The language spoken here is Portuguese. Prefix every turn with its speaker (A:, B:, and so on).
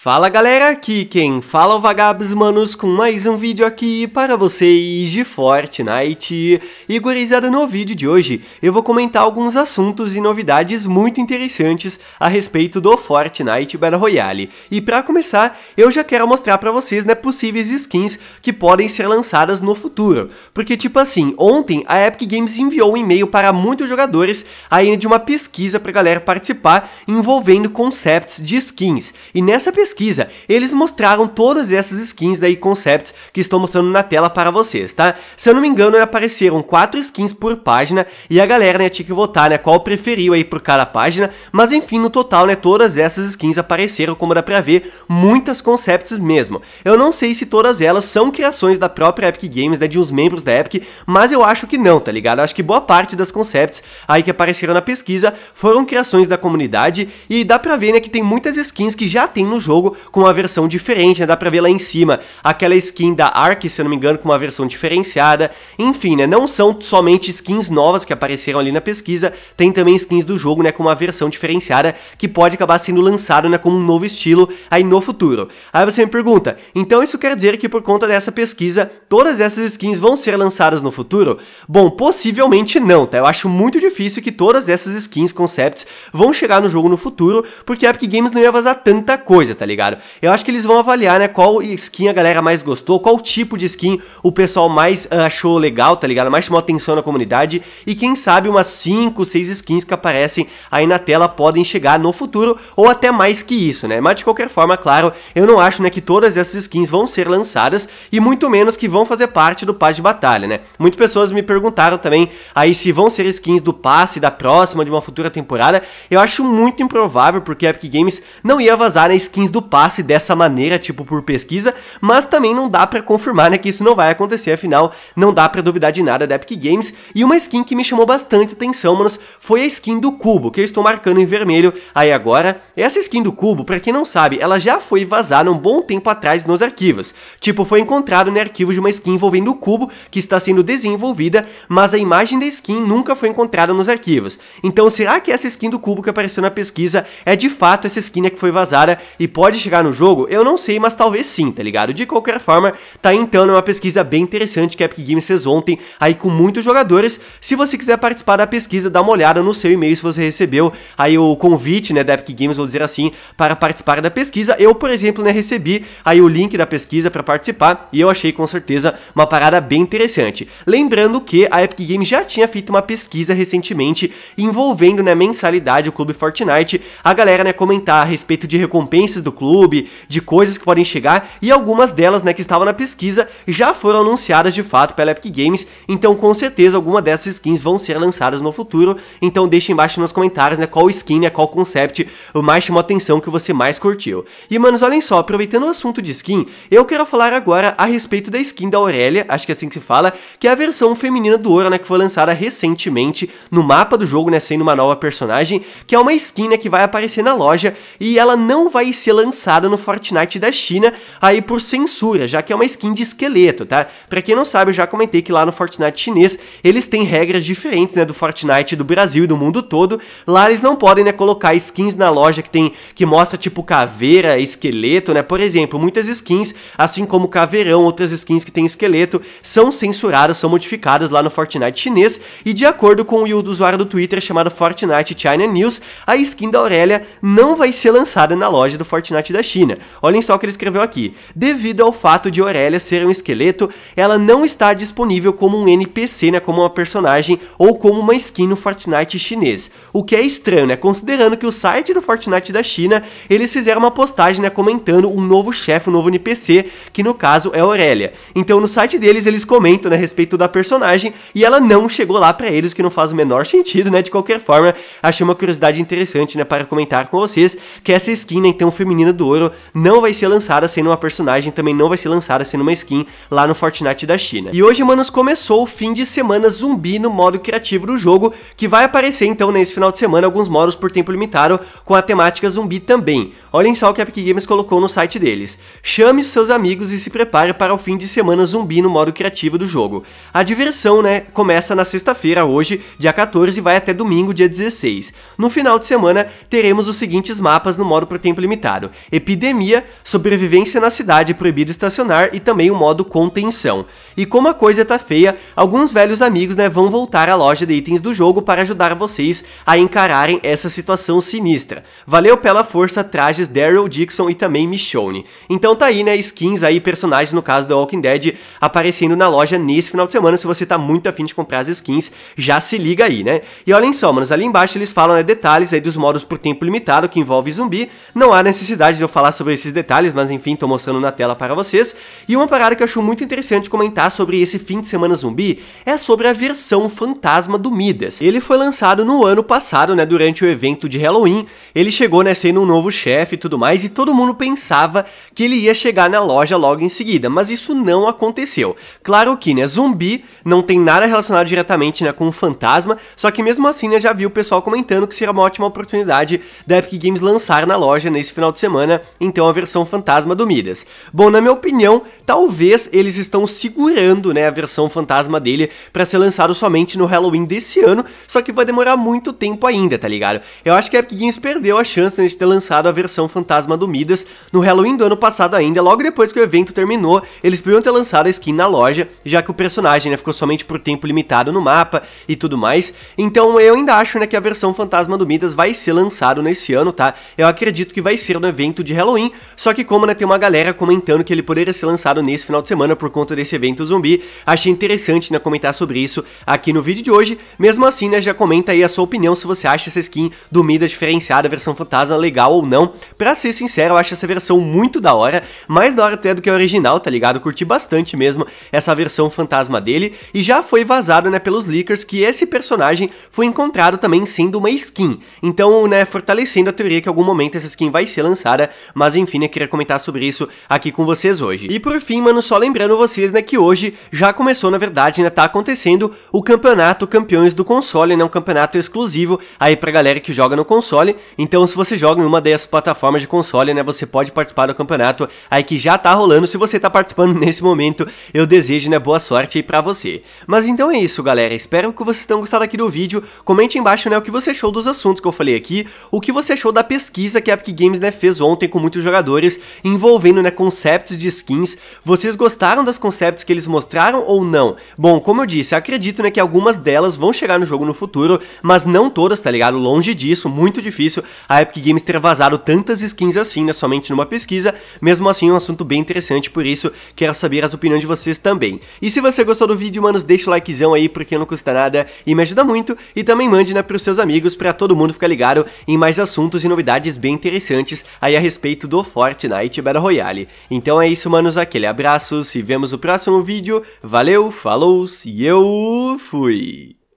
A: Fala galera, aqui quem fala é o Vagabos Manos com mais um vídeo aqui para vocês de Fortnite. E gurizada, no vídeo de hoje eu vou comentar alguns assuntos e novidades muito interessantes a respeito do Fortnite Battle Royale. E para começar, eu já quero mostrar para vocês né, possíveis skins que podem ser lançadas no futuro. Porque tipo assim, ontem a Epic Games enviou um e-mail para muitos jogadores ainda de uma pesquisa para galera participar envolvendo concepts de skins. E nessa pesquisa pesquisa. Eles mostraram todas essas skins da Concepts que estou mostrando na tela para vocês, tá? Se eu não me engano, apareceram quatro skins por página e a galera né, tinha que votar né, qual preferiu aí por cada página, mas enfim, no total, né, todas essas skins apareceram, como dá pra ver, muitas concepts mesmo. Eu não sei se todas elas são criações da própria Epic Games, né, de uns membros da Epic, mas eu acho que não, tá ligado? Eu acho que boa parte das concepts aí que apareceram na pesquisa foram criações da comunidade e dá pra ver né, que tem muitas skins que já tem no jogo jogo com uma versão diferente, né? Dá pra ver lá em cima aquela skin da Ark, se eu não me engano, com uma versão diferenciada. Enfim, né? Não são somente skins novas que apareceram ali na pesquisa, tem também skins do jogo, né? Com uma versão diferenciada que pode acabar sendo lançado, né? Como um novo estilo aí no futuro. Aí você me pergunta, então isso quer dizer que por conta dessa pesquisa, todas essas skins vão ser lançadas no futuro? Bom, possivelmente não, tá? Eu acho muito difícil que todas essas skins, concepts, vão chegar no jogo no futuro, porque a Epic Games não ia vazar tanta coisa, tá ligado? Eu acho que eles vão avaliar, né, qual skin a galera mais gostou, qual tipo de skin o pessoal mais uh, achou legal, tá ligado? Mais chamou atenção na comunidade e quem sabe umas 5, 6 skins que aparecem aí na tela podem chegar no futuro ou até mais que isso, né? Mas de qualquer forma, claro, eu não acho, né, que todas essas skins vão ser lançadas e muito menos que vão fazer parte do Paz de batalha, né? Muitas pessoas me perguntaram também aí se vão ser skins do passe da próxima de uma futura temporada. Eu acho muito improvável porque a Epic Games não ia vazar né, skins do do passe dessa maneira, tipo por pesquisa, mas também não dá para confirmar né, que isso não vai acontecer, afinal, não dá para duvidar de nada da Epic Games. E uma skin que me chamou bastante atenção, manos, foi a skin do Cubo, que eu estou marcando em vermelho aí agora. Essa skin do Cubo, para quem não sabe, ela já foi vazada um bom tempo atrás nos arquivos. Tipo, foi encontrado no arquivo de uma skin envolvendo o Cubo, que está sendo desenvolvida, mas a imagem da skin nunca foi encontrada nos arquivos. Então, será que essa skin do Cubo que apareceu na pesquisa é de fato essa skin que foi vazada e pode pode chegar no jogo? Eu não sei, mas talvez sim, tá ligado? De qualquer forma, tá então uma pesquisa bem interessante que a Epic Games fez ontem, aí com muitos jogadores. Se você quiser participar da pesquisa, dá uma olhada no seu e-mail se você recebeu aí o convite, né, da Epic Games, vou dizer assim, para participar da pesquisa. Eu, por exemplo, né, recebi aí o link da pesquisa para participar e eu achei com certeza uma parada bem interessante. Lembrando que a Epic Games já tinha feito uma pesquisa recentemente envolvendo, né, mensalidade o clube Fortnite, a galera, né, comentar a respeito de recompensas do clube, de coisas que podem chegar e algumas delas, né, que estavam na pesquisa já foram anunciadas de fato pela Epic Games, então com certeza alguma dessas skins vão ser lançadas no futuro. Então deixa embaixo nos comentários, né, qual skin, né, qual concept mais chamou a atenção que você mais curtiu. E manos, olhem só, aproveitando o assunto de skin, eu quero falar agora a respeito da skin da Aurélia, acho que é assim que se fala, que é a versão feminina do ouro, né, que foi lançada recentemente no mapa do jogo, né, sendo uma nova personagem, que é uma skin, né, que vai aparecer na loja e ela não vai ser lançada lançada no Fortnite da China aí por censura, já que é uma skin de esqueleto, tá? Pra quem não sabe, eu já comentei que lá no Fortnite chinês eles têm regras diferentes, né, do Fortnite do Brasil e do mundo todo. Lá eles não podem, né, colocar skins na loja que tem que mostra tipo caveira, esqueleto, né? Por exemplo, muitas skins, assim como caveirão, outras skins que tem esqueleto, são censuradas, são modificadas lá no Fortnite chinês e de acordo com o usuário do Twitter chamado Fortnite China News, a skin da Aurélia não vai ser lançada na loja do Fortnite Fortnite da China. Olhem só o que ele escreveu aqui. Devido ao fato de Aurélia ser um esqueleto, ela não está disponível como um NPC, né, como uma personagem ou como uma skin no Fortnite chinês. O que é estranho, né, considerando que o site do Fortnite da China, eles fizeram uma postagem, né, comentando um novo chefe, um novo NPC, que no caso é Aurélia. Então no site deles eles comentam, né, a respeito da personagem e ela não chegou lá para eles, o que não faz o menor sentido, né? De qualquer forma, achei uma curiosidade interessante, né, para comentar com vocês que essa skin, né, então feminina Menina do Ouro não vai ser lançada sendo uma personagem, também não vai ser lançada sendo uma skin lá no Fortnite da China. E hoje, manos, começou o fim de semana zumbi no modo criativo do jogo, que vai aparecer então nesse final de semana alguns modos por tempo limitado com a temática zumbi também. Olhem só o que a Epic Games colocou no site deles. Chame os seus amigos e se prepare para o fim de semana zumbi no modo criativo do jogo. A diversão, né, começa na sexta-feira hoje, dia 14 e vai até domingo, dia 16. No final de semana, teremos os seguintes mapas no modo por tempo limitado. Estado, epidemia, sobrevivência na cidade proibido estacionar e também o modo contenção. E como a coisa tá feia, alguns velhos amigos né, vão voltar à loja de itens do jogo para ajudar vocês a encararem essa situação sinistra. Valeu pela força, trajes Daryl Dixon e também Michonne. Então tá aí, né, skins aí, personagens no caso do Walking Dead aparecendo na loja nesse final de semana, se você tá muito afim de comprar as skins, já se liga aí, né? E olhem só, manos, ali embaixo eles falam né, detalhes aí dos modos por tempo limitado que envolve zumbi, não há necessidade de eu falar sobre esses detalhes, mas enfim, tô mostrando na tela para vocês. E uma parada que eu acho muito interessante comentar sobre esse fim de semana zumbi é sobre a versão fantasma do Midas. Ele foi lançado no ano passado, né, durante o evento de Halloween. Ele chegou, né, sendo um novo chefe e tudo mais, e todo mundo pensava que ele ia chegar na loja logo em seguida, mas isso não aconteceu. Claro que, né, zumbi não tem nada relacionado diretamente, né, com o fantasma, só que mesmo assim, né, já vi o pessoal comentando que seria uma ótima oportunidade da Epic Games lançar na loja nesse final de semana semana, então a versão fantasma do Midas. Bom, na minha opinião, talvez eles estão segurando, né, a versão fantasma dele para ser lançado somente no Halloween desse ano, só que vai demorar muito tempo ainda, tá ligado? Eu acho que a Epic Games perdeu a chance de ter lançado a versão fantasma do Midas no Halloween do ano passado ainda, logo depois que o evento terminou, eles poderiam ter lançado a skin na loja, já que o personagem, né, ficou somente por tempo limitado no mapa e tudo mais. Então eu ainda acho, né, que a versão fantasma do Midas vai ser lançado nesse ano, tá? Eu acredito que vai ser no evento de Halloween, só que como né, tem uma galera comentando que ele poderia ser lançado nesse final de semana por conta desse evento zumbi, achei interessante né, comentar sobre isso aqui no vídeo de hoje. Mesmo assim, né, já comenta aí a sua opinião se você acha essa skin do Mida diferenciada, versão fantasma legal ou não. Pra ser sincero, eu acho essa versão muito da hora, mais da hora até do que a original, tá ligado? curti bastante mesmo essa versão fantasma dele e já foi vazado né, pelos leakers que esse personagem foi encontrado também sendo uma skin. Então, né, fortalecendo a teoria que em algum momento essa skin vai ser lançada mas enfim, eu né, queria comentar sobre isso aqui com vocês hoje. E por fim, mano, só lembrando vocês, né, que hoje já começou, na verdade, ainda né, tá acontecendo o campeonato Campeões do Console, né, um campeonato exclusivo aí pra galera que joga no console, então se você joga em uma dessas plataformas de console, né, você pode participar do campeonato aí que já tá rolando, se você tá participando nesse momento, eu desejo, né, boa sorte aí pra você. Mas então é isso, galera, espero que vocês tenham gostado aqui do vídeo, comente embaixo, né, o que você achou dos assuntos que eu falei aqui, o que você achou da pesquisa que a Epic Games, né, fez ontem com muitos jogadores, envolvendo né, concepts de skins. Vocês gostaram das concepts que eles mostraram ou não? Bom, como eu disse, acredito né, que algumas delas vão chegar no jogo no futuro, mas não todas, tá ligado? Longe disso, muito difícil a Epic Games ter vazado tantas skins assim, né, somente numa pesquisa. Mesmo assim, é um assunto bem interessante, por isso quero saber as opiniões de vocês também. E se você gostou do vídeo, manos, deixa o likezão aí, porque não custa nada e me ajuda muito. E também mande né, pros seus amigos, para todo mundo ficar ligado em mais assuntos e novidades bem interessantes aí a respeito do Fortnite Battle Royale. Então é isso, manos, aquele abraço, se vemos no próximo vídeo, valeu, falou e eu fui!